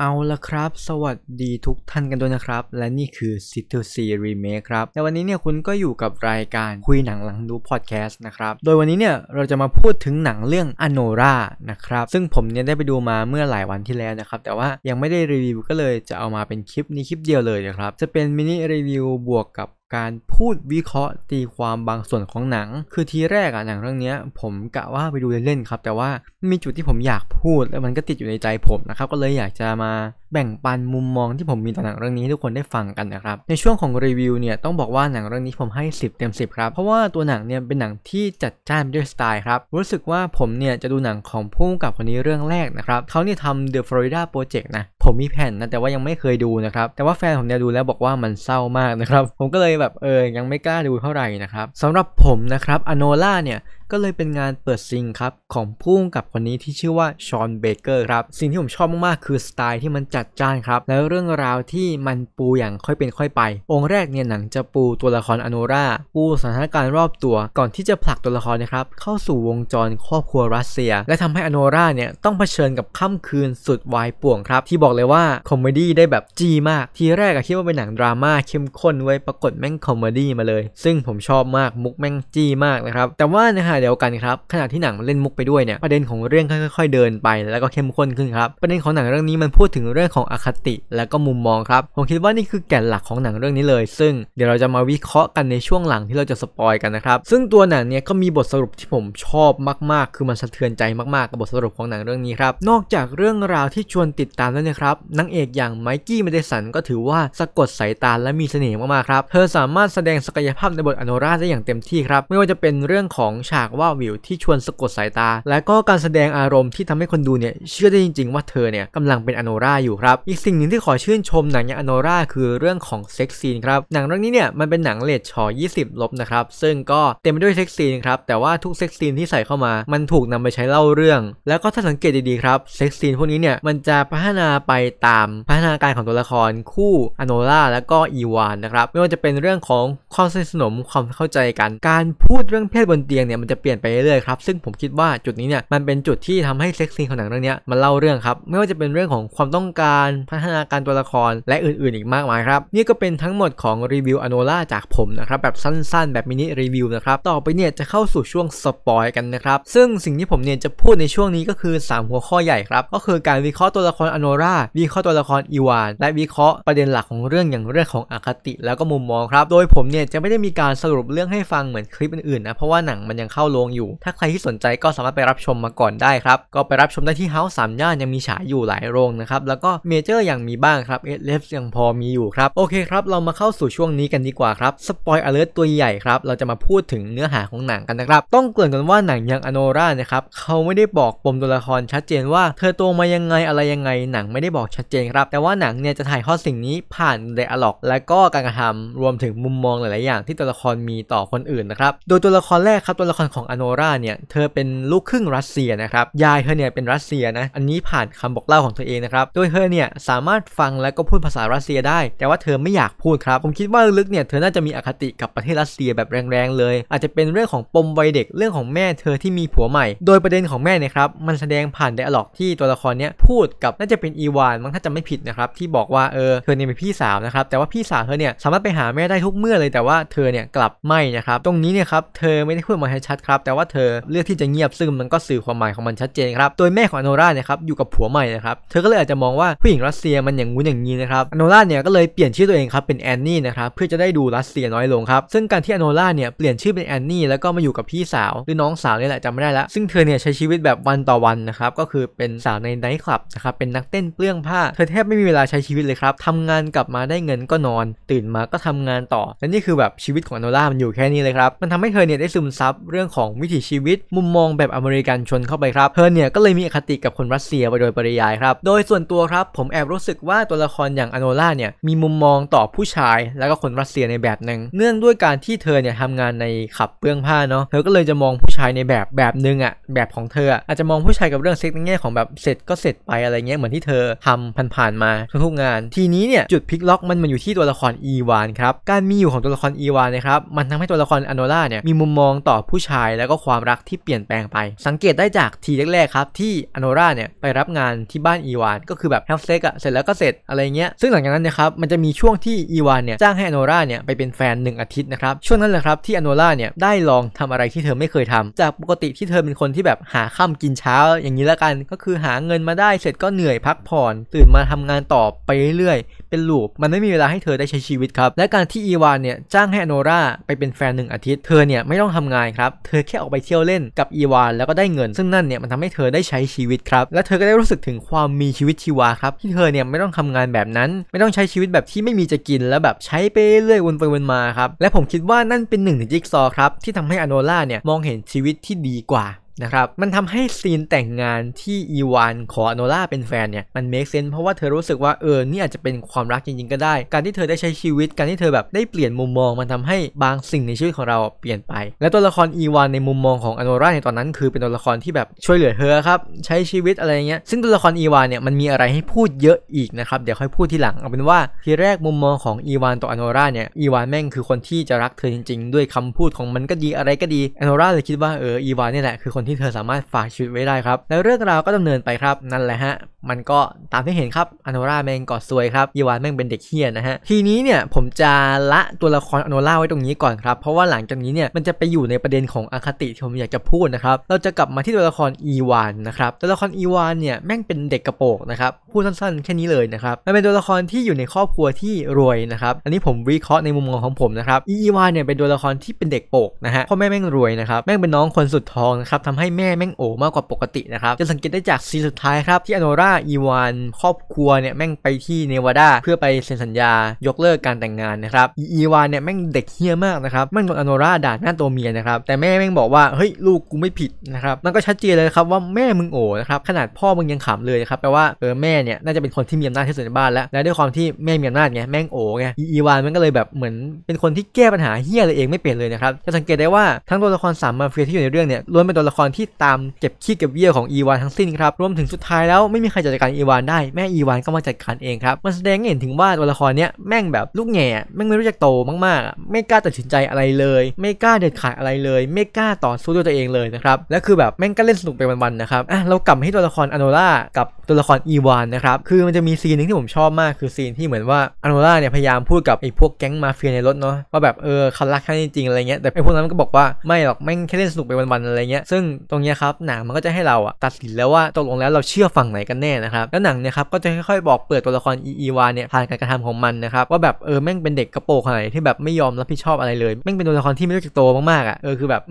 เอาละครับ สวัสดีทุกท่านกันด้วยนะครับ และนี่คือ c i t y ซ Remake ครับในวันนี้เนี่ยคุณก็อยู่กับรายการคุยหนังหลังดูพอดแคสต์นะครับ โดยวันนี้เนี่ยเราจะมาพูดถึงหนังเรื่องอโนรานะครับ ซึ่งผมเนี่ยได้ไปดูมาเมื่อหลายวันที่แล้วนะครับ แต่ว่ายังไม่ได้รีวิวก็เลยจะเอามาเป็นคลิปนี้คลิปเดียวเลยนะครับ จะเป็นมินิรีวิวบวกกับการพูดวิเคราะห์ ตีความบางส่วนของหนัง คือทีแรกอะหนังเรื่องนี้ ผมกะว่าไปดูเล่นๆครับ แต่ว่ามีจุดที่ผมอยากพูด แล้วมันก็ติดอยู่ในใจผมนะครับ ก็เลยอยากจะมาแบ่งปันมุมมอง ที่ผมมีต่อหนังเรื่องนี้ให้ทุกคนได้ฟังกันนะครับ ในช่วงของรีวิวเนี่ยต้องบอกว่าหนังเรื่องนี้ผมให้10 เต็ม 10ครับเพราะว่าตัวหนังเนี่ยเป็นหนังที่จัดจ้านด้วยสไตล์ครับรู้สึกว่าผมเนี่ยจะดูหนังของพุ่กกับคนนี้เรื่องแรกนะครับเขาเนี่ยทำ The Florida Project นะผมมีแผ่นนะแต่ว่ายังไม่เคยดูนะครับแต่ว่าแฟนผมเนี่ยดูแล้วบอกว่ามันเศร้ามากนะครับผมก็เลยแบบเออยังไม่กล้าดูเท่าไหร่นะครับสำหรับผมนะครับอโนล่าเนี่ยก็เลยเป็นงานเปิดซิงครับของผู้กกับคนนี้ที่ชื่อว่าชอนเบเกอร์ครับ สิ่งที่ผมชอบมากๆคือสไตล์ที่มันจัดจ้าน ครับ แล้วเรื่องราวที่มันปูอย่างค่อยเป็นค่อยไป องค์แรกเนี่ยหนังจะปูตัวละครอโนราปูสถานการณ์รอบตัว ก่อนที่จะผลักตัวละครนะครับ เข้าสู่วงจรครอบครัวรัสเซีย และทำให้อโนราเนี่ยต้องเผชิญกับค่ำคืนสุดวายป่วงครับ ที่บอกเลยว่าคอมเมดี้ได้แบบจีมากทีแรกอะคิดว่าเป็นหนังดราม่าเข้มข้นไว้ปรากฏแม่งคอมเมดี้มาเลย ซึ่งผมชอบมากมุกแม่งจี้มากนะครับแต่ว่านะฮะเดียวกันครับขณะที่หนังมันเล่นมุกไปด้วยเนี่ยประเด็นของเรื่องค่อยๆเดินไป แล้วก็เข้มข้นขึ้นครับประเด็นของหนังเรื่องนี้มันพูดถึงเรื่องของอคติแล้วก็มุมมองครับผมคิดว่านี่คือแก่นหลักของหนังเรื่องนี้เลย ซึ่งเดี๋ยวเราจะมาวิเคราะห์กันในช่วงหลังที่เราจะสปอยกันนะครับซึ่งตัวหนังเนี่ยก็มีบทสรุปที่ผมชอบมาก ๆ คือมันสะเทือนใจมากๆกับบทสรุปของหนังเรื่องนี้ครับนอกจากเรื่องราวที่ชวนติดตามแล้วนะครับนางเอกอย่างไมกี้มมเดสัน ก็ถือว่าสะกดสายตาและมีเสน่ห์มากๆครับเธอสามารถแสดงศักยภาพในบทอโนราได้อย่างเต็มที่ครับไม่ว่าจะเป็นเรื่องของฉาากว่าวิวที่ชวนสะกดสายตา และก็การแสดงอารมณ์ที่ทำให้คนดูเนี่ยเชื่อได้จริงๆว่าเธอเนี่ยกำลังเป็นอโนราอยู่ครับอีกสิ่งหนึ่งที่ขอชื่นชมหนังอย่างอโนราคือเรื่องของเซ็กซีนครับหนังเรื่องนี้เนี่ยมันเป็นหนังเลดชอ 20ลบนะครับซึ่งก็เต็มไปด้วยเซ็กซีนครับแต่ว่าทุกเซ็กซีนที่ใส่เข้ามามันถูกนำไปใช้เล่าเรื่องแล้วก็ถ้าสังเกตดีๆครับเซ็กซีนพวกนี้เนี่ยมันจะพัฒนาไปตามพัฒนาการของตัวละครคู่อโนราและก็อีวานนะครับไม่ว่าจะเป็นเรื่องของความสนิทสนมความเข้าใจกันการพูดเรื่องเพศบนเตียงเนี่ยมันจะะเปลี่ยนไปเรื่อยๆครับ ซึ่งผมคิดว่าจุดนี้เนี่ยมันเป็นจุดที่ทำให้เซ็กซี่ของหนังเรื่องนี้มันเล่าเรื่องครับ ไม่ว่าจะเป็นเรื่องของความต้องการพัฒนาการตัวละครและอื่น ๆ อีกมากมายครับ นี่ก็เป็นทั้งหมดของรีวิวอโนล่าจากผมนะครับแบบสั้นๆ แบบมินิรีวิวนะครับ ต่อไปเนี่ยจะเข้าสู่ช่วงสปอยกันนะครับ ซึ่งสิ่งที่ผมเนี่ยจะพูดในช่วงนี้ก็คือ 3 หัวข้อใหญ่ครับ ก็คือการวิเคราะห์ตัวละครอโนราวิเคราะห์ตัวละครอีวาน และวิเคราะห์ประเด็นหลักของเรื่องอย่างเรื่องของอคติ แล้วก็มุมมองครับโดยผมเนี่ยจะไม่ได้มีการสรุปเรื่องให้ฟังเหมือนคลิปอื่นๆนะเพราะว่าหนังมันยังเข้ารงอยู่ ถ้าใครที่สนใจก็สามารถไปรับชมมาก่อนได้ครับ ก็ไปรับชมได้ที่เฮาส์สามย่านยังมีฉายอยู่หลายโรงนะครับ แล้วก็เมเจอร์ยังมีบ้างครับเอสเลฟยังพอมีอยู่ครับ โอเคครับ เรามาเข้าสู่ช่วงนี้กันดีกว่าครับสปอยอเลอร์ตัวใหญ่ครับ เราจะมาพูดถึงเนื้อหาของหนังกันนะครับ ต้องเกริ่นกันว่าหนังยังอโนรานะครับเขาไม่ได้บอกปมตัวละครชัดเจนว่า เธอโตมายังไงอะไรยังไงหนังไม่ได้บอกชัดเจนครับ แต่ว่าหนังเนี่ยจะถ่ายทอดสิ่งนี้ผ่านเดอะล็อกและก็การกระทำรวมถึงมุมมองหลาย ๆ อย่าง ที่ตัวละครมีต่อคนอื่นนะครับโดยตัวละครแรกครับตัวละครของอโนราเนี่ยเธอเป็นลูกครึ่งรัสเซียนะครับ ยายเธอเนี่ยเป็นรัสเซียนะ อันนี้ผ่านคำบอกเล่าของเธอเองนะครับโดยเธอเนี่ยสามารถฟังและก็พูดภาษารัสเซียได้แต่ว่าเธอไม่อยากพูดครับ ผมคิดว่าลึกเนี่ยเธอน่าจะมีอคติกับประเทศรัสเซียแบบแรง ๆ เลย อาจจะเป็นเรื่องของปมวัยเด็กเรื่องของแม่เธอที่มีผัวใหม่ โดยประเด็นของแม่เนี่ยครับมันแสดงผ่านไดอะล็อกที่ตัวละครเนี่ยพูดกับน่าจะเป็นอีวานมั้งถ้าจำไม่ผิดนะครับที่บอกว่าเออเธอเนี่ยเป็นพี่สาวนะครับแต่ว่าพี่สาวเธอเนี่ยสามารถไปหาแม่ได้ทุกเมื่อเลยแต่ว่าเธอเนี่ยกลับไม่นะครับตรงนี้เนี่ยครับเธอไม่ได้พูดมาให้ชัดครับแต่ว่าเธอเลือกที่จะเงียบซึ่งมันก็สื่อความหมายของมันชัดเจนครับ โดยแม่ของอโนราเนี่ยครับอยู่กับผัวใหม่นะครับเธอก็เลยอาจจะมองว่าผู้หญิงรัสเซียมันอย่างงู้นอย่างนี้นะครับอโนราเนี่ยก็เลยเปลี่ยนชื่อตัวเองครับเป็นแอนนี่นะครับเพื่อจะได้ดูรัสเซียน้อยลงครับซึ่งการที่อโนราเนี่ยเปลี่ยนชื่อเป็นแอนนี่แล้วก็มาอยู่กับพี่สาวหรือน้องสาวนี่แหละจำไม่ได้ละซึ่งเธอเนี่ยใช้ชีวิตแบบวันต่อวันนะครับก็คือเป็นสาวในไนท์คลับนะครับเป็นนักเต้นเปลื้องผ้าเธอแทบไม่มีเวลาใช้ชีวิตเลยครับทำงานกลับมาได้เงินก็นอน ตื่นมาก็ทำงานต่อและนี่คือแบบชีวิตของอโนรามันอยู่แค่นี้เลยครับมันทำให้เธอเนี่ยได้ซึมซับเรื่องื่องของวิถีชีวิต มุมมองแบบอเมริกัน ชนเข้าไปครับเธอเนี่ยก็เลยมีอคติกับคนรัสเซียไปโดยปริยายครับ โดยส่วนตัวครับผมแอบรู้สึกว่าตัวละครอย่างอโนล่าเนี่ยมีมุมมองต่อผู้ชาย แล้วก็คนรัสเซียในแบบหนึ่งเนื่องด้วยการที่เธอเนี่ยทำงานในขับเปื้องผ้าเนาะเธอก็เลยจะมองผู้ชายในแบบแบบหนึ่งอะแบบของเธออาจจะมองผู้ชายกับเรื่องเซ็กในแง่ของแบบเสร็จก็เสร็จไปอะไรเงี้ยเหมือนที่เธอทำผ่านๆมาทุกๆงานทีนี้เนี่ยจุดพลิกล็อกมันมันอยู่ที่ตัวละครอีวานครับการมีอยู่ของตัวละครอีวานนะครับมันทำให้ตัวละครอโนล่าเนี่ยมีมุมมองต่อผู้ชายายแล้วก็ความรักที่เปลี่ยนแปลงไป สังเกตได้จากทีแรกๆครับ ที่อโนราเนี่ย ไปรับงานที่บ้านอีวานก็คือแบบแฮลเซ็กอะเสร็จแล้วก็เสร็จอะไรเงี้ย ซึ่งหลังจากนั้นนะครับมันจะมีช่วงที่อีวานเนี่ยจ้างให้อโนราเนี่ยไปเป็นแฟน 1 อาทิตย์นะครับช่วงนั้นแหละครับที่อโนราเนี่ยได้ลองทำอะไรที่เธอไม่เคยทำจากปกติที่เธอเป็นคนที่แบบหาค่าากินเช้า อย่างนี้ละกันก็คือหาเงินมาได้เสร็จก็เหนื่อยพักผ่อน ตื่นมาทำงานต่อไปเรื่อยเป็นลูปมันไม่มีเวลาให้เธอได้ใช้ชีวิตครับ และการที่อีวานเนี่ยจ้างให้อโนราไปเป็นแฟนหนึ่งอาทิตย์ เธอเนี่ยไม่ต้องทำงานครับ เธอแค่ออกไปเที่ยวเล่นกับอีวานแล้วก็ได้เงิน ซึ่งนั่นเนี่ยมันทำให้เธอได้ใช้ชีวิตครับ และเธอก็ได้รู้สึกถึงความมีชีวิตชีวาครับที่เธอเนี่ยไม่ต้องทำงานแบบนั้น ไม่ต้องใช้ชีวิตแบบที่ไม่มีจะกินแล้วแบบใช้ไปเรื่อยวนไปวนมาครับ และผมคิดว่านั่นเป็นหนึ่งในจิ๊กซอครับที่ทำให้อโนราเนี่ยมองเห็นชีวิตที่ดีกว่านะครับมันทำให้ซีนแต่งงานที่อีวานขออโนล่าเป็นแฟนเนี่ยมันเมคเซนเพราะว่าเธอรู้สึกว่าเออนี่อาจจะเป็นความรักจริงๆ ก็ได้ การที่เธอได้ใช้ชีวิตการที่เธอแบบได้เปลี่ยนมุมมอง มันทำให้บางสิ่งในชีวิตของเราเปลี่ยนไปและตัวละครอีวานในมุมมองของอโนล่าในตอนนั้นคือเป็นตัวละครที่แบบช่วยเหลือเธอครับใช้ชีวิตอะไรเงี้ยซึ่งตัวละครอีวานเนี่ยมันมีอะไรให้พูดเยอะอีกนะครับเดี๋ยวค่อยพูดทีหลังเอาเป็นว่าทีแรกมุมมองของอีวานต่ออโนล่าเนี่ยอีวานแม่งคือคนที่จะรักเธอจริง ๆด้วยคำพูดของมันก็ดีอะไรก็ดีอโนล่าเลยคิดว่าเอออีวานนี่แหละคือคนที่เธอสามารถฝากชีวิตไว้ได้ครับแล้วเรื่องราวก็ดำเนินไปครับนั่นแหละฮะมันก็ตามที่เห็นครับอโนราแม่งกอดซวยครับยีวานแม่งเป็นเด็กเฮี้ยนนะฮะ ทีนี้เนี่ยผมจะละตัวละครอโนราไว้ตรงนี้ก่อนครับเพราะว่าหลังจากนี้เนี่ยมันจะไปอยู่ในประเด็นของอคติ ที่ผมอยากจะพูดนะครับเราจะกลับมาที่ตัวละครอีวานนะครับตัวละครอีวานเนี่ยแม่งเป็นเด็กกระโปงนะครับพูดสั้นๆแค่นี้เลยนะครับมันเป็นตัวละครที่อยู่ในครอบครัวที่รวยนะครับอันนี้ผมวิเคราะห์ในมุมมองของผมนะครับอีวานเนี่ยเป็นตัวละครที่เป็นเด็กโปกนะฮะพ่อแม่แม่งรวยนะครับแม่งเป็นน้องคนสุดท้องนะครับทำให้แม่แม่งโอมากกว่าปกตินะครับ จะสังเกตได้จากซีสุดท้ายครับที่อโนราอีวานครอบครัวเนี่ยแม่งไปที่เนวาดาเพื่อไปเซ็นสัญญายกเลิกการแต่งงานนะครับอีวานเนี่ยแม่งเด็กเฮี้ยมากนะครับแม่งโดนอโนราด่าหน้าตัวเมียนะครับแต่แม่แม่งบอกว่าเฮ้ยลูกกูไม่ผิดนะครับมันก็ชัดเจนเลยครับว่าแม่มึงโอนะครับขนาดพ่อมึงยังขำเลยครับแปลว่าเออแม่เนี่ยน่าจะเป็นคนที่มีอำนาจที่สุดในบ้านแล้วและด้วยความที่แม่มีอำนาจไงแม่งโอไงอีวานมันก็เลยแบบเหมือนเป็นคนที่แก้ปัญหาเฮี้ยอะไรเองไม่เปลี่ยนเลยนะครับจะสังเกตได้ว่าทั้งตัวละครสามมาเฟียที่อยู่ในเรื่องเนี่ยล้วนเป็นตัวละครที่ตามเก็บขี้เก็บเยี่ยของอีวานทั้งสิ้นครับรวมถึงสุดท้ายแล้ว ไม่มีใครจัดการอีวานได้ แม่อีวานก็มาจัดการเองครับมันแสดงให้เห็นถึงว่าตัวละครเนี้ยแม่งแบบลูกแง่แม่งไม่รู้จักโตมากๆ ไม่กล้าตัดสินใจอะไรเลย ไม่กล้าเด็ดขาดอะไรเลย ไม่กล้าต่อสู้ด้วยตัวเองเลยนะครับ และคือแบบแม่งก็เล่นสนุกไปวันๆนะครับอ่ะเรากลับให้ตัวละครอโนล่ากับตัวละครอีวานนะครับคือมันจะมีซีนหนึ่งที่ผมชอบมากคือซีนที่เหมือนว่าอโนล่าเนี่ยพยายามพูดกับไอ้พวกแก๊งมาเฟียในรถเนาะว่าแบบเออเขารักแค่จริงๆอะไรเงี้ยแต่ไอ้พวกนั้นก็บอกว่าไม่หรอกแม่งแค่เล่นสนุกไปวันๆอะไรเงี้ยซึ่งตรงนี้ครับหนังมันก็จะให้เราอะตัดสินแล้วว่าตกลงแล้วเราเชื่อฝั่งไหนกันแน่นะครับแล้วหนังเนี่ยครับก็จะค่อยๆบอกเปิดตัวละครอีวาเนี่ยผ่านการกระทำของมันนะครับว่าแบบเออแม่งเป็นเด็กกระโปงไหนที่แบบไม่ยอมรับผิดชอบอะไรเลยแม่งเป็นตัวละครที่ไม่รู้จักโตมากๆอะเออคือแบบ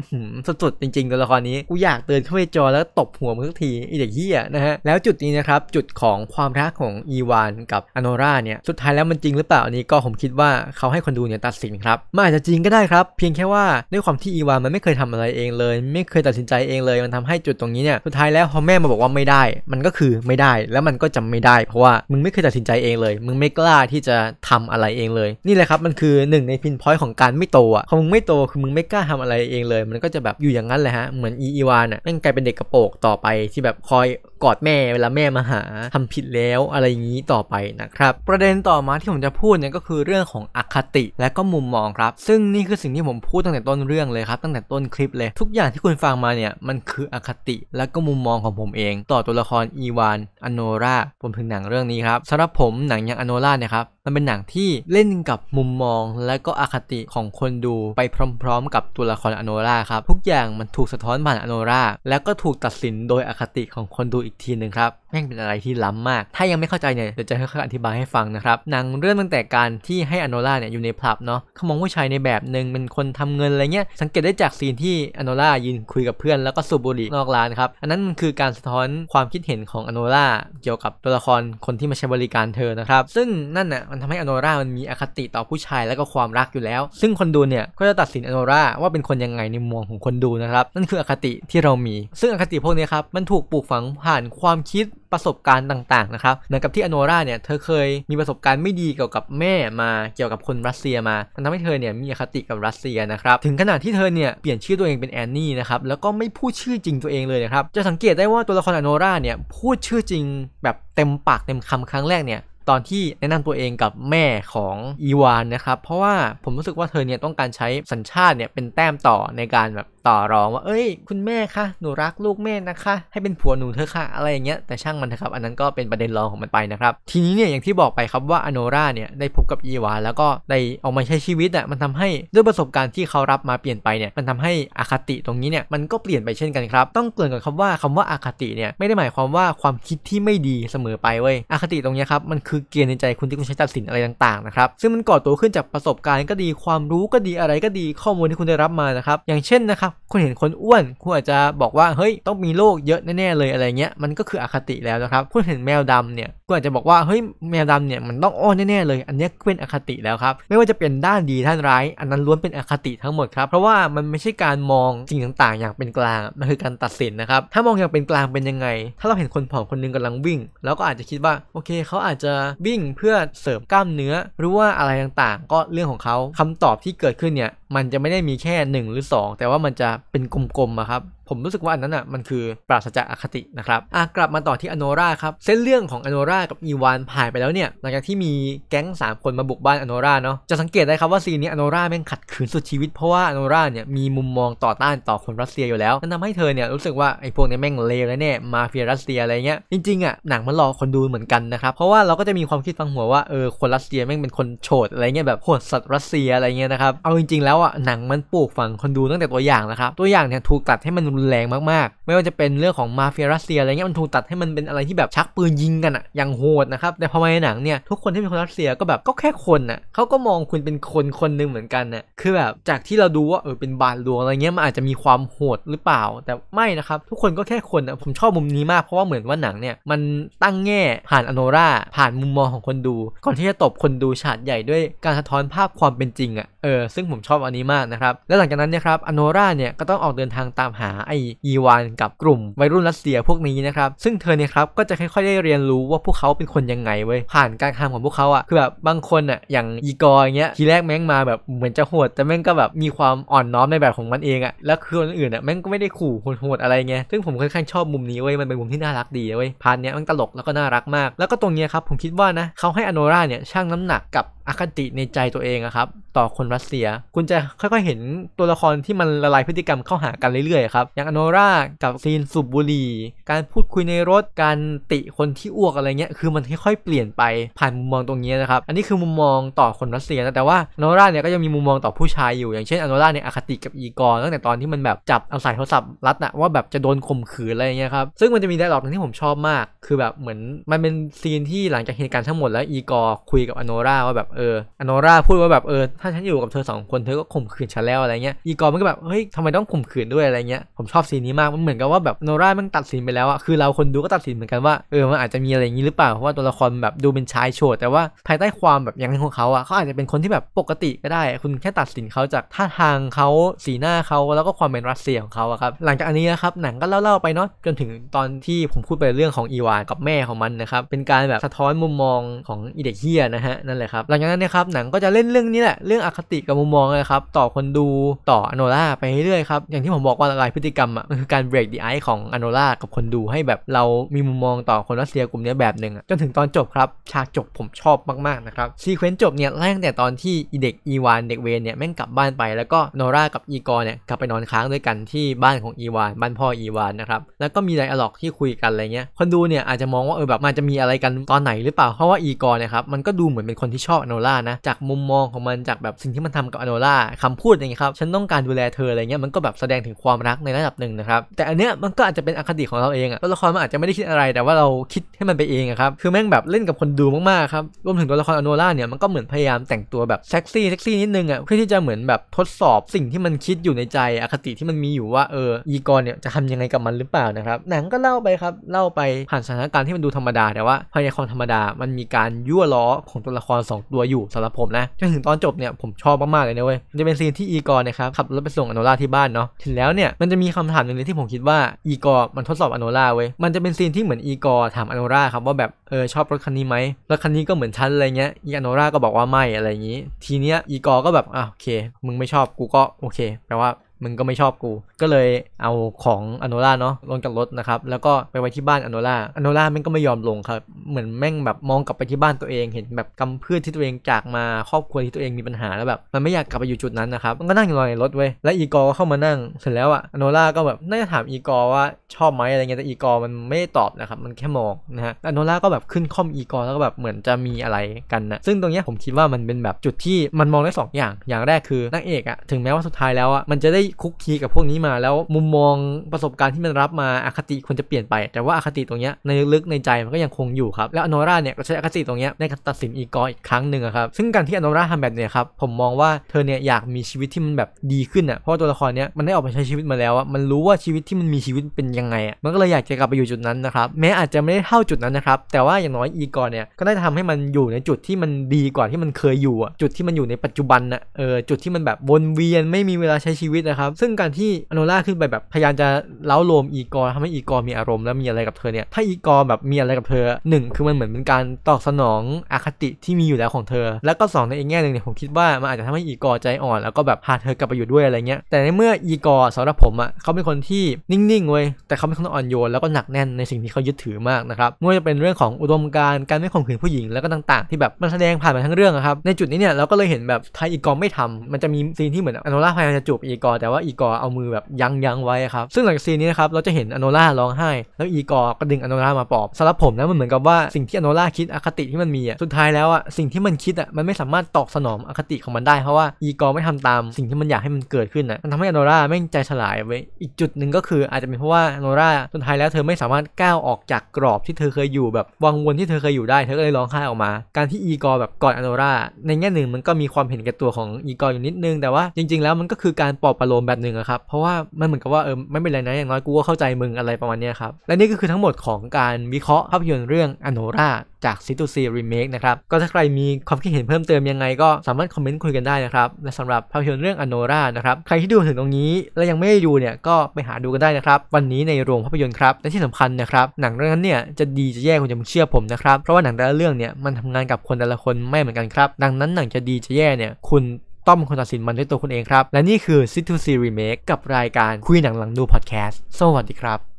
สุดๆจริงๆตัวละครนี้กูอยากเตือนเข้าไปจอแล้วตบหัวมึงทีไอเด็กเหี้ยนะฮะแล้วจุดนี้นะครับจุดของความรักของอีวานกับอโนราเนี่ยสุดท้ายแล้วมันจริงหรือเปล่าอันนี้ก็ผมคิดว่าเขาให้คนดูเนี่ยตัดสินครับมันอาจจะจริงก็ได้ครับ เพียงแค่ว่าด้วยความที่อีวานมันไม่เคยทำอะไรเองเลยไม่เคยตัดสินใจเองเลยมันทำให้จุดตรงนี้เนี่ย สุดท้ายแล้วพอแม่มาบอกว่าไม่ได้ มันก็คือไม่ได้ แล้วมันก็จำไม่ได้ เพราะว่ามึงไม่เคยตัดสินใจเองเลย มึงไม่กล้าที่จะทำอะไรเองเลย นี่แหละครับ มันคือหนึ่งในพินพอยต์ของการไม่โตอ่ะพอมึงไม่โต คือมึงไม่กล้าทำอะไรเองเลย มันก็จะแบบอยู่อย่างนั้นแหละฮะ เหมือนอีอีวานอ่ะแม่งกลายเป็นเด็กกระโปงต่อไปที่แบบคอยกอดแม่เวลาแม่มาหา ทำผิดแล้วอะไรอย่างนี้ต่อไปนะครับ ประเด็นต่อมาที่ผมจะพูดเนี่ยก็คือเรื่องของอคติและก็มุมมองครับ ซึ่งนี่คือสิ่งที่ผมพูดตั้งแต่ต้นเรื่องเลยครับ ตั้งแต่ต้นคลิปเลย ทุกอย่างที่คุณฟังมาเนี่ย มันคืออคติ และก็มุมมองของผมเอง ต่อตัวละครอีวานอโนราผมถึงหนังเรื่องนี้ครับสำหรับผมหนังอย่างอโนราเนี่ยครับมันเป็นหนังที่เล่นกับมุมมองและก็อคติของคนดูไปพร้อมๆ กับตัวละครอโนราครับทุกอย่างมันถูกสะท้อนผ่านอโนราแล้วก็ถูกตัดสินโดยอคติของคนดูอีกทีหนึ่งครับแม่งเป็นอะไรที่ล้ำมาก ถ้ายังไม่เข้าใจเนี่ยเดี๋ยวจะค่อยๆอธิบายให้ฟังนะครับหนังเรื่องตั้งแต่การที่ให้อโนราเนี่ยอยู่ในผับเนาะเขามองผู้ชายในแบบหนึ่งเป็นคนทำเงินอะไรเงี้ยสังเกตได้จากซีนที่อโนรายืนคุยกับเพื่อน แล้วก็สูบบุหรี่นอกร้านครับอันนั้นมันคือการสะท้อนความคิดเห็นของอโนราเกี่ยวกับตัวละครคนที่มาใช้บริการเธอนะครับซึ่งนั่นน่ะันทำให้อโนรามันมีอคติต่อผู้ชายและก็ความรักอยู่แล้ว ซึ่งคนดูเนี่ย ก็จะตัดสินอโนราว่าเป็นคนยังไงในมุมของคนดูนะครับ นั่นคืออคติที่เรามี ซึ่งอคติพวกนี้ครับ มันถูกปลูกฝังผ่านความคิดประสบการณ์ต่างๆนะครับ เหมือนกับที่อโนราเนี่ย เธอเคยมีประสบการณ์ไม่ดีเกี่ยวกับแม่มา เกี่ยวกับคนรัสเซียมามันทำให้เธอเนี่ยมีอคติกับรัสเซียนะครับ ถึงขนาดที่เธอเนี่ย เปลี่ยนชื่อตัวเองเป็นแอนนี่นะครับ แล้วก็ไม่พูดชื่อจริงตัวเองเลยนะครับ จะสังเกตได้ว่าตัวละครอโนราเนี่ยพูดชื่อจริงแบบเต็มปากเต็มคำครั้งแรกเนี่ยตอนที่แนะนำตัวเองกับแม่ของอีวานนะครับ เพราะว่าผมรู้สึกว่าเธอเนี่ยต้องการใช้สัญชาติเนี่ยเป็นแต้มต่อในการแบบต่อรองว่า เอ้ย คุณแม่คะหนูรักลูกแม่นะคะ ให้เป็นผัวหนูเธอค่ะอะไรอย่างเงี้ย แต่ช่างมันเถอะครับ อันนั้นก็เป็นประเด็นรองของมันไปนะครับ ทีนี้เนี่ย อย่างที่บอกไปครับว่าอโนราเนี่ยได้พบกับอีวาแล้วก็ได้ออกมาใช้ชีวิตอ่ะมันทำให้ ด้วยประสบการณ์ที่เขารับมาเปลี่ยนไปเนี่ยมันทำให้อคติตรงนี้เนี่ยมันก็เปลี่ยนไปเช่นกันครับ ต้องเกริ่นก่อนครับว่าคำว่าอาคติเนี่ยไม่ได้หมายความว่าความคิดที่ไม่ดีเสมอไปเว้ยอคติตรงนี้ครับมันคือเกณฑ์ในใจคุณที่คุณใช้ตัดสินอะไรต่างๆนะครับซึ่งมันก่อตัวขึ้นจากประสบการณ์ ก็ดีความรู้ก็ดีอะไรก็ดีข้อมูลที่คุณได้รับมานะครับ อย่างเช่นนะครับคุณเห็นคนอ้วน คุณอาจจะบอกว่าเฮ้ยต้องมีโรคเยอะแน่ ๆ เลยอะไรเงี้ยมันก็คืออคติแล้วนะครับ คุณเห็นแมวดำเนี่ยคุณอาจจะบอกว่าเฮ้ยแมวดำเนี่ยมันต้องอ้อนแน่ ๆ เลย อันนี้เป็นอคติแล้วครับไม่ว่าจะเป็นด้านดีด้านร้าย อันนั้นล้วนเป็นอคติทั้งหมดครับ เพราะว่ามันไม่ใช่การมองสิ่งต่าง ๆ อย่างเป็นกลางมันคือการตัดสินนะครับ ถ้ามองอย่างเป็นกลางเป็นยังไง ถ้าเราเห็นคนผอมคนนึงกำลังวิ่งเราก็อาจจะคิดว่าโอเคเขาอาจจะวิ่งเพื่อเสริมกล้ามเนื้อ หรือว่าอะไรต่างๆ ก็เรื่องของเขาคำตอบที่เกิดขึ้นเนี่ยมันจะไม่ได้มีแค่1หรือ2 แต่ว่ามันจะเป็นกลมๆครับผมรู้สึกว่าอันนั้นอ่ะมันคือปราศจากอคตินะครับ อ่ะกลับมาต่อที่อโนราครับ เส้นเรื่องของอโนรากับอีวาน ผ่านไปแล้วเนี่ยหลังจากที่มีแก๊ง3 คนมาบุกบ้านอโนราเนาะจะสังเกตได้ครับว่า ซีนนี้อโนราแม่งขัดขืนสุดชีวิตเพราะว่าอโนราเนี่ย มีมุมมองต่อต้านต่อคนรัสเซียอยู่แล้วนั่นทำให้เธอเนี่ยรู้สึกว่าไอ้พวกนี้แม่งเลวแน่มาเฟียรัสเซียอะไรเงี้ยจริงๆอ่ะหนังมันหลอกคนดูเหมือนกันนะครับเพราะว่าเราก็จะมีความคิดฟังหัวว่าเออคนรัสเซียแม่งเป็นคนโฉดอะไรเงี้ยแบบโหดสัตว์รัสเซียอะไรเงี้ยนะครับเอาจริง ๆ แล้วอ่ะหนังมันปลูกฝังคนดูตั้งแต่ตัวอย่างนะครับตัวอย่างเนี่ยถูกตัดให้มันรุนแรงมากๆ ไม่ว่าจะเป็นเรื่องของมาเฟียรัสเซียอะไรเงี้ยมันถูกตัดให้มันเป็นอะไรที่แบบชักปืนยิงกันอะอย่างโหดนะครับแต่พอมาในหนังเนี่ยทุกคนที่เป็นคนรัสเซียก็แบบก็แค่คนอะเขาก็มองคุณเป็นคนคนหนึ่งเหมือนกันนะคือแบบจากที่เราดูว่าเออเป็นบาทหลวงอะไรเงี้ยมันอาจจะมีความโหดหรือเปล่า แต่ไม่นะครับ ทุกคนก็แค่คนนะผมชอบมุมนี้มากเพราะว่าเหมือนว่าหนังเนี่ยมันตั้งแง่ผ่านอโนราผ่านมุมมองของคนดู ก่อนที่จะตบคนดูฉากใหญ่ด้วยการสะท้อนภาพความเป็นจริงอะ่ะเออซึ่งผมชอบอันนี้มากนะครับและหลังจากนั้นเนี่ยครับอโนราเนี่ยก็ต้องออกเดินทางตามหาไอยีวานกับกลุ่มวัยรุ่นรัสเซียพวกนี้นะครับซึ่งเธอเนี่ยครับก็จะค่อยๆได้เรียนรู้ว่าพวกเขาเป็นคนยังไงเว้ยผ่านการทำของพวกเขาอะคือแบบบางคนอะอย่างอีกออย่างเงี้ยทีแรกแม่งมาแบบเหมือนจะโหดแต่แม่งก็แบบมีความอ่อนน้อมในแบบของมันเองอะแล้วคนอื่นอะ่แม่งก็ไม่ได้ขู่โหดๆอะไรเงี้ยซึ่งผมค่อนข้างชอบมุมนี้เว้ยมันเป็นมุมที่น่ารักดีเว้ยพาร์ทเนี้ยมันตลกแล้วก็น่ารักมาก แล้วก็ตรงเนี้ยครับผมคิดว่านะเขาให้อโนราเนี่ยช่างน้ำหนักกับอคติในใจตัวเองอะครับต่อคนรัสเซีย คุณจะค่อยๆเห็นตัวละครที่มันละลายพฤติกรรมเข้าหากันเรื่อยๆครับ อย่างอโนรากับซีนสุบบุรีการพูดคุยในรถ การติคนที่อ้วกอะไรเงี้ยคือมันค่อยๆเปลี่ยนไปผ่านมุมมองตรงนี้นะครับอันนี้คือมุมมองต่อคนรัสเซียนะแต่ว่าอโนราเนี่ยก็ยังมีมุมมองต่อผู้ชายอยู่อย่างเช่นอโนราเนี่ยอคติกับอีกอร์ตั้งแต่ตอนที่มันแบบจับเอาสายโทรศัพท์รัดนะว่าแบบจะโดนข่มขืนอะไรเงี้ยครับซึ่งมันจะมีไดร์ล็อกนึงที่ผมชอบมาก คือแบบเหมือนมันเป็นซีนที่หลังจากเหตุการณ์ทั้งหมดแล้วอีกอร์คุยกับอโนราว่าแบบเอออโนราพูดว่าแบบเออถถ้าฉันอยู่กับเธอสองคนเธอก็ข่มขืนฉันแล้วอะไรเงี้ยอีกอมันก็แบบเฮ้ยทำไมต้องข่มขืนด้วยอะไรเงี้ยผมชอบซีนนี้มากมันเหมือนกับว่าแบบโนรามันตัดสินไปแล้วอะคือเราคนดูก็ตัดสินเหมือนกันว่าเออมันอาจจะมีอะไรอย่างนี้หรือเปล่าเพราะว่าตัวละครแบบดูเป็นชายโฉดแต่ว่าภายใต้ความแบบอย่างของเขาอะเขาอาจจะเป็นคนที่แบบปกติก็ได้ คุณแค่ตัดสินเขาจากท่าทางเขาสีหน้าเขาแล้วก็ความเป็นรัสเซียของเขาอะครับหลังจากอันนี้นะครับหนังก็เล่าๆไปเนาะจนถึงตอนที่ผมพูดไปเรื่องของอีวานกับแม่ของมันนะครับเป็นการแบบสะท้อนมุมมองของอีเด็กเฮียนะฮะนั่นแหละครับหลังจากนั้นนะครับหนังก็จะเล่นเรื่องนี้แหละเรื่องอคติกับมุมมองนะครับ ต่อคนดูต่ออโนล่าไปเรื่อยครับ อย่างที่ผมบอกว่าหลายพฤติกรรมอ่ะมันคือการเบรกดีไอของอโนล่ากับคนดูให้แบบเรามีมุมมองต่อคนรัสเซียกลุ่มนี้แบบหนึ่งจนถึงตอนจบครับฉากจบผมชอบมากๆนะครับซีเควนต์จบเนี่ย แรกแต่ตอนที่อีเด็ก อีวาน เด็กเวนเนี่ย แม่งกลับบ้านไปแล้วก็โนรากับอีกอร์เนี่ยกลับไปนอนค้างด้วยกันที่บ้านของอีวานบ้านพ่ออีวานนะครับแล้วก็มีไดอะล็อกที่คุยกันอะไรเงี้ยคนดูเนี่ยอาจจะมองว่าเออแบบมันจะมีอะไรกันตอนไหน หรือเปล่าเพราะว่าอีกอรเนี่ยครับมันก็ดูเหมือนเป็นคนที่ชอบโนรานะจากมุมมองของมันจากแบบสิ่งที่มันทำกับอโนล่าคำพูดอย่างนงี้ครับ ฉันต้องการดูแลเธออะไรเงี้ย มันก็แบบแสดงถึงความรักในระดับหนึ่งนะครับ แต่อันเนี้ยมันก็อาจจะเป็นอคติของเราเองอะตัวละครมันอาจจะไม่ได้คิดอะไร แต่ว่าเราคิดให้มันไปเองอะครับ คือแม่งแบบเล่นกับคนดูมากๆครับ รวมถึงตัวละครอโนล่าเนี่ย มันก็เหมือนพยายามแต่งตัวแบบเซ็กซี่เซ็กซี่นิดนึงอะเพื่อที่จะเหมือนแบบทดสอบสิ่งที่มันคิดอยู่ในใจ อคติที่มันมีอยู่ว่าเออ อีกอนเนี่ยจะทำยังไงกับมันหรือเปล่านะครับ หนังก็เล่าไปครับ เล่าไปผ่านสถานการณ์ที่มันดูธรรมดาแต่ว่าภายในความธรรมดามันมีการยั่วล้อของตัวละคร 2 ตัวอยู่สำหรับผมนะจนถึงตอนจบเนี่ยผมชอบมากๆเลยนะเว้ยจะเป็นซีนที่อีกอร์นะครับขับรถไปส่งอโนล่าที่บ้านเนาะถึงแล้วเนี่ยมันจะมีคำถามหนึ่งเลยที่ผมคิดว่าอีกอร์มันทดสอบอโนล่าเว้ย มันจะเป็นซีนที่เหมือนอีกอร์ถามอโนล่าครับว่าแบบเออชอบรถคันนี้ไหมรถคันนี้ก็เหมือนชันอะไรเงี้ยอีอโนล่าก็บอกว่าไม่อะไรอย่างงี้ ทีเนี้ยอีกอร์ก็แบบอ่ะโอเคมึงไม่ชอบกูก็โอเคแปลว่ามึงก็ไม่ชอบกูก็เลยเอาของอโนล่าเนาะลงจากรถนะครับแล้วก็ไปไว้ที่บ้านอโนล่าอโนล่าแม่งก็ไม่ยอมลงครับ เหมือนแม่งแบบมองกลับไปที่บ้านตัวเอง เห็นแบบกำเพื่อนที่ตัวเองจากมาครอบครัวที่ตัวเองมีปัญหาแล้วแบบมันไม่อยากกลับไปอยู่จุดนั้นนะครับ มันก็นั่งอยู่ในรถเว้ยและอีกอก็เข้ามานั่งเสร็จแล้วอะอโนล่าก็แบบน่าจะถามอีกอว่าชอบไหมอะไรเงี้ยแต่อีกอมันไม่ตอบนะครับมันแค่มองนะฮะอโนล่าก็แบบขึ้นค่อมอีกอแล้วก็แบบเหมือนจะมีอะไรกันนะซึ่งตรงเนี้ยผมคิดว่ามันเป็นแบบจุดที่มันมองได้2อย่างอย่างแรกคือนางเอกอะถึงแม้ว่าสุดท้ายแล้วอะมันจะได้คุกคีกับพวกนี้มาแล้วมุมมองประสบการณ์ที่มันรับมาอคติควรจะเปลี่ยนไป แต่ว่าอคติตรงเนี้ยในลึกในใจมันก็ยังคงอยู่ครับแล้วอนอร่าเนี่ยก็ใช้อคติตรงเนี้ยในการตัดสินอีกออีกครั้งหนึ่งครับซึ่งการที่อนอร่าทำแบบเนี้ยครับผมมองว่าเธอเนี่ยอยากมีชีวิตที่มันแบบดีขึ้นอ่ะเพราะตัวละครเนี้ยมันได้ออกไปใช้ชีวิตมาแล้วอ่ะมันรู้ว่าชีวิตที่มันมีชีวิตเป็นยังไงอ่ะมันก็เลยอยากจะกลับไปอยู่จุดนั้นนะครับแม้อาจจะไม่ได้เท่าจุดนั้นนะครับแต่ว่าอย่างน้อยอีกอเนี่ยก็ได้ทำให้มันอยู่ในจุดที่มันดีกว่าที่มันเคยอยู่อ่ะจุดที่มันอยู่ในปัจจุบันอ่ะเออจุดที่มันแบบวนเวียนไม่มีเวลาใช้ชีวิตนะครับ ซึ่งการที่อโนล่าคือแบบพยายามจะเล้าโลมอีกอร์ทำให้อีกอร์มีอารมณ์แล้วมีอะไรกับเธอเนี่ยถ้าอีกอร์แบบมีอะไรกับเธอหนึ่งคือมันเหมือนเป็นการตอบสนองอคติที่มีอยู่แล้วของเธอ แล้วก็สองในอีกแง่หนึ่งเนี่ยผมคิดว่ามันอาจจะทำให้อีกอร์ใจอ่อน แล้วก็แบบพาเธอกลับไปอยู่ด้วยอะไรเงี้ยแต่ในเมื่ออีกอร์สำหรับผมอะ่ะเขาเป็นคนที่นิ่งๆเว้ยแต่เขาเป็นคนอ่อนโยนแล้วก็หนักแน่นในสิ่งที่เขายึดถือมากนะครับไม่ว่าจะเป็นเรื่องของอุดมการณ์การไม่ข่มขืนผู้หญิงแล้วก็ต่าง ๆ ที่แบบมันแสดงผ่านมาทั้งเรื่องครับในจุดนี้เนี่ยเราก็เลยเห็นแบบไทยอีกอไม่ทำ มันจะมีซีนที่เหมือนอโนล่าพยายามจะจูบอีกอแต่ว่าอีกอเอามือแบบยังยังไว้ครับ ซึ่งหลังซีนนี้นะครับ เราจะเห็นอโนล่าร้องไห้ แล้วอีกอก็ดึงอโนล่ามาปอบสำหรับผมนะมันเหมือนกับว่าสิ่งที่อโนล่าคิดอคติที่มันมีอ่ะ สุดท้ายแล้วอ่ะสิ่งที่มันคิดอ่ะมันไม่สามารถตอบสนองอคติของมันได้ เพราะว่าอีกอไม่ทำตามสิ่งที่มันอยากให้มันเกิดขึ้นอ่ะ มันทำให้อโนล่าไม่ใจฉลายไว้ อีกจุดหนึ่งก็คืออาจจะเป็นเพราะว่าอโนล่าสุดท้ายแล้วเธอไม่สามารถก้าวออกจากกรอบที่เธอเคยอยู่แบบวังวนที่เธอเคยอยู่ได้ เธอก็เลยร้องไห้ออกมา การที่อีกอแบบกอดอโนราในแง่หนึ่งมันก็มีความเห็นแก่ตัวของอีกออยู่นิดนึงแต่ว่าจริง ๆ แล้วมันก็คือการปลอบประโลมแบบหนึ่งครับเพราะว่ามันเหมือนกับว่าเออไม่เป็นไรนะอย่างน้อยกูก็เข้าใจมึงอะไรประมาณนี้ครับ และนี่ก็คือทั้งหมดของการวิเคราะห์ภาพยนตร์เรื่องอโนราจากซิตูซีรีเมคนะครับ ก็ถ้าใครมีความคิดเห็นเพิ่มเติมยังไงก็สามารถคอมเมนต์คุยกันได้นะครับ และสำหรับภาพยนตร์เรื่องอโนรานะครับ ใครที่ดูถึงตรงนี้และยังไม่ได้ดูเนี่ยก็ไปหาดูกันได้นะครับวันนี้ในโรงภาพยนตร์ครับและที่สำคัญนะครับ หนังเรื่องนั้นเนี่ยจะดีจะแย่คุณจะมึงเชื่อผมนะครับเพราะว่าหนังแต่ละเรื่องเนี่ยมันทำงานกับคนแต่ละคนไม่เหมือนกันครับ ดังนั้นหนังจะดีจะแย่เนี่ยคุณต้องเป็นคนตัดสินมันด้วยตัวคุณเองครับ และนี่คือ Sit to See Remake กับรายการคุยหนังหลังดูพอดแคสต์ สวัสดีครับ